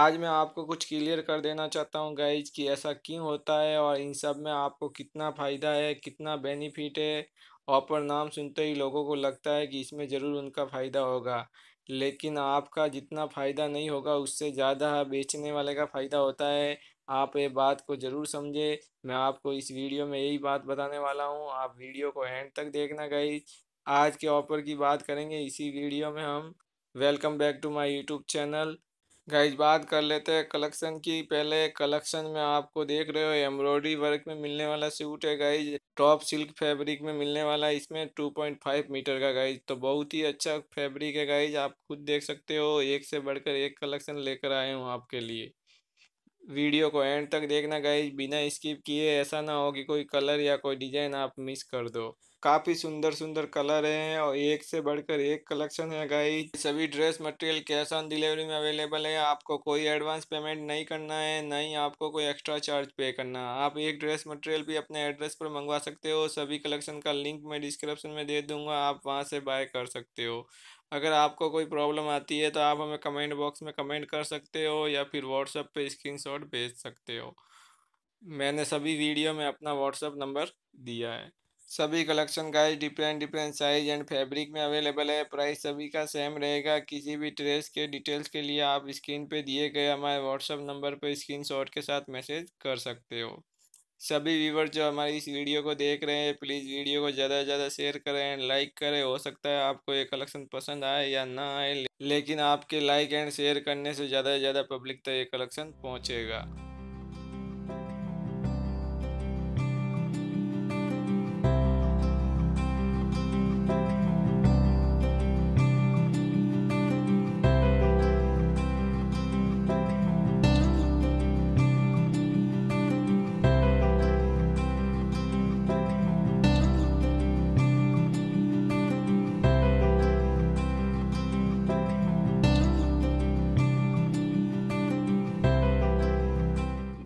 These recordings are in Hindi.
आज मैं आपको कुछ क्लियर कर देना चाहता हूँ गाइज कि ऐसा क्यों होता है और इन सब में आपको कितना फ़ायदा है कितना बेनिफिट है ऑपर नाम सुनते ही लोगों को लगता है कि इसमें ज़रूर उनका फ़ायदा होगा लेकिन आपका जितना फ़ायदा नहीं होगा उससे ज़्यादा बेचने वाले का फ़ायदा होता है आप ये बात को ज़रूर समझे मैं आपको इस वीडियो में यही बात बताने वाला हूँ आप वीडियो को एंड तक देखना गाइज आज के ऑफर की बात करेंगे इसी वीडियो में हम welcome back to my YouTube channel guys बात कर लेते हैं कलेक्शन की पहले कलेक्शन में आपको देख रहे हो एम्ब्रॉयडरी वर्क में मिलने वाला सूट है गाइज टॉप सिल्क फैब्रिक में मिलने वाला है इसमें 2.5 मीटर का गाइज तो बहुत ही अच्छा फैब्रिक है गाइज आप खुद देख सकते हो एक से बढ़कर एक कलेक्शन लेकर आए हूँ आपके लिए वीडियो को एंड तक देखना गाइज बिना स्किप किए ऐसा ना हो कि कोई कलर या कोई डिजाइन आप मिस कर दो काफ़ी सुंदर सुंदर कलर हैं और एक से बढ़कर एक कलेक्शन है गाई सभी dress material cash on delivery में अवेलेबल है आपको कोई एडवांस पेमेंट नहीं करना है नहीं आपको कोई एक्स्ट्रा चार्ज पे करना आप एक ड्रेस मटेरियल भी अपने एड्रेस पर मंगवा सकते हो सभी कलेक्शन का लिंक मैं डिस्क्रिप्शन में दे दूंगा आप वहाँ से बाय कर सकते हो अगर आपको कोई प्रॉब्लम आती है तो आप हमें कमेंट बॉक्स में कमेंट कर सकते हो या फिर व्हाट्सएप पे स्क्रीनशॉट भेज सकते हो मैंने सभी वीडियो में अपना व्हाट्सएप नंबर दिया है सभी collection guys different different size and fabric में अवेलेबल है प्राइस सभी का सेम रहेगा किसी भी ड्रेस के डिटेल्स के लिए आप स्क्रीन पे दिए गए हमारे व्हाट्सअप नंबर पर शॉट के साथ मैसेज कर सकते हो सभी व्यूवर जो हमारी इस वीडियो को देख रहे हैं प्लीज़ वीडियो को ज़्यादा से ज़्यादा शेयर करें लाइक करें हो सकता है आपको ये कलेक्शन पसंद आए या ना आए लेकिन आपके लाइक एंड शेयर करने से ज़्यादा से ज़्यादा पब्लिक तक ये कलेक्शन पहुँचेगा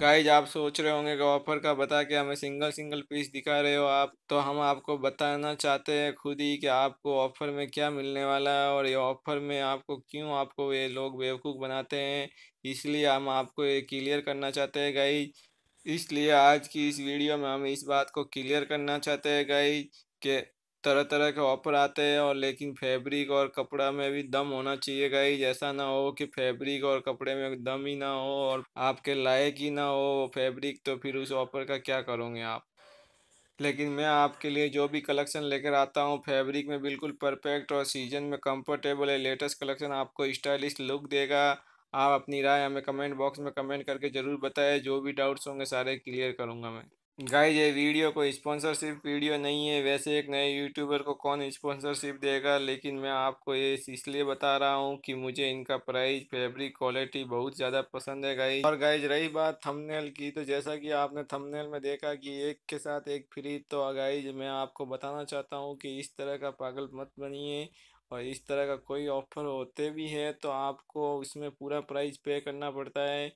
गाइज आप सोच रहे होंगे कि ऑफर का बता के हमें सिंगल सिंगल पीस दिखा रहे हो आप तो हम आपको बताना चाहते हैं खुद ही कि आपको ऑफर में क्या मिलने वाला है और ये ऑफर में आपको क्यों आपको ये लोग बेवकूफ़ बनाते हैं इसलिए हम आपको ये क्लियर करना चाहते हैं गाइज इसलिए आज की इस वीडियो में हम इस बात को क्लियर करना चाहते हैं गाइज कि तरह तरह के ऑफर आते हैं और लेकिन फैब्रिक और कपड़ा में भी दम होना चाहिए गाइज ऐसा ना हो कि फैब्रिक और कपड़े में दम ही ना हो और आपके लायक ही ना हो फैब्रिक तो फिर उस ऑफर का क्या करोगे आप लेकिन मैं आपके लिए जो भी कलेक्शन लेकर आता हूँ फैब्रिक में बिल्कुल परफेक्ट और सीजन में कंफर्टेबल है लेटेस्ट कलेक्शन आपको स्टाइलिश लुक देगा आप अपनी राय हमें कमेंट बॉक्स में कमेंट करके ज़रूर बताएं जो भी डाउट्स होंगे सारे क्लियर करूँगा मैं गाय ये वीडियो कोई स्पॉन्सरशिप वीडियो नहीं है वैसे एक नए यूट्यूबर को कौन स्पॉन्सरशिप देगा लेकिन मैं आपको ये इसलिए बता रहा हूँ कि मुझे इनका प्राइस फैब्रिक क्वालिटी बहुत ज़्यादा पसंद है गाय और गाय रही बात थंबनेल की तो जैसा कि आपने थंबनेल में देखा कि एक के साथ एक फ्री तो गाइज मैं आपको बताना चाहता हूँ कि इस तरह का पागल मत बनिए और इस तरह का कोई ऑफर होते भी है तो आपको उसमें पूरा प्राइस पे करना पड़ता है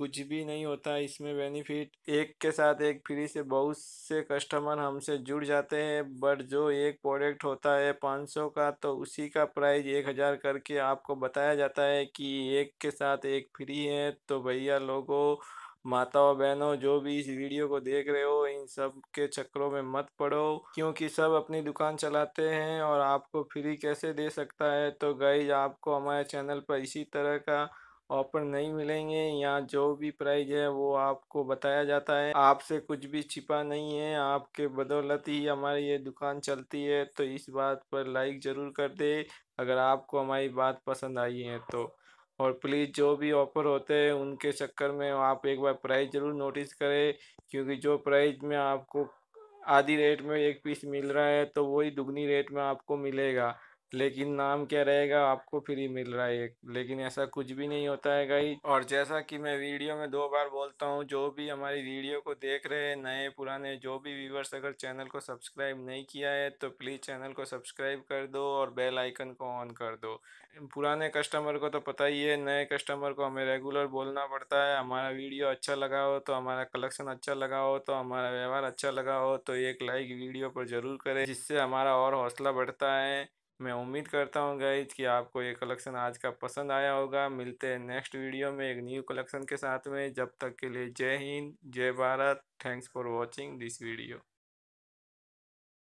कुछ भी नहीं होता इसमें बेनिफिट एक के साथ एक फ्री से बहुत से कस्टमर हमसे जुड़ जाते हैं बट जो एक प्रोडक्ट होता है पाँच सौ का तो उसी का प्राइस एक हज़ार करके आपको बताया जाता है कि एक के साथ एक फ्री है तो भैया लोगों माताओं बहनों जो भी इस वीडियो को देख रहे हो इन सब के चक्करों में मत पड़ो क्योंकि सब अपनी दुकान चलाते हैं और आपको फ्री कैसे दे सकता है तो गाइज आपको हमारे चैनल पर इसी तरह का ऑफर नहीं मिलेंगे यहाँ जो भी प्राइज है वो आपको बताया जाता है आपसे कुछ भी छिपा नहीं है आपके बदौलत ही हमारी ये दुकान चलती है तो इस बात पर लाइक ज़रूर कर दे अगर आपको हमारी बात पसंद आई है तो और प्लीज़ जो भी ऑफ़र होते हैं उनके चक्कर में आप एक बार प्राइस ज़रूर नोटिस करें क्योंकि जो प्राइस में आपको आधी रेट में एक पीस मिल रहा है तो वही दुगनी रेट में आपको मिलेगा लेकिन नाम क्या रहेगा आपको फ्री मिल रहा है एक लेकिन ऐसा कुछ भी नहीं होता है गाई और जैसा कि मैं वीडियो में दो बार बोलता हूँ जो भी हमारी वीडियो को देख रहे हैं नए पुराने जो भी व्यूवर्स अगर चैनल को सब्सक्राइब नहीं किया है तो प्लीज़ चैनल को सब्सक्राइब कर दो और बेल आइकन को ऑन कर दो पुराने कस्टमर को तो पता ही है नए कस्टमर को हमें रेगुलर बोलना पड़ता है हमारा वीडियो अच्छा लगा हो तो हमारा कलेक्शन अच्छा लगा हो तो हमारा व्यवहार अच्छा लगा हो तो एक लाइक वीडियो पर ज़रूर करें जिससे हमारा और हौसला बढ़ता है मैं उम्मीद करता हूँ गाइज कि आपको ये कलेक्शन आज का पसंद आया होगा मिलते हैं नेक्स्ट वीडियो में एक न्यू कलेक्शन के साथ में जब तक के लिए जय हिंद जय Bharat thanks for watching this video